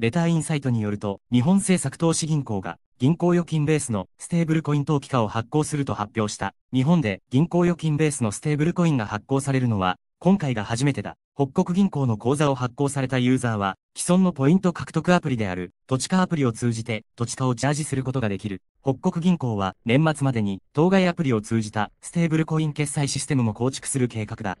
レターインサイトによると、日本政策投資銀行が、銀行預金ベースのステーブルコイン投機化を発行すると発表した。日本で銀行預金ベースのステーブルコインが発行されるのは、今回が初めてだ。北国銀行の口座を発行されたユーザーは、既存のポイント獲得アプリである、土地化アプリを通じて、土地化をチャージすることができる。北国銀行は、年末までに、当該アプリを通じた、ステーブルコイン決済システムも構築する計画だ。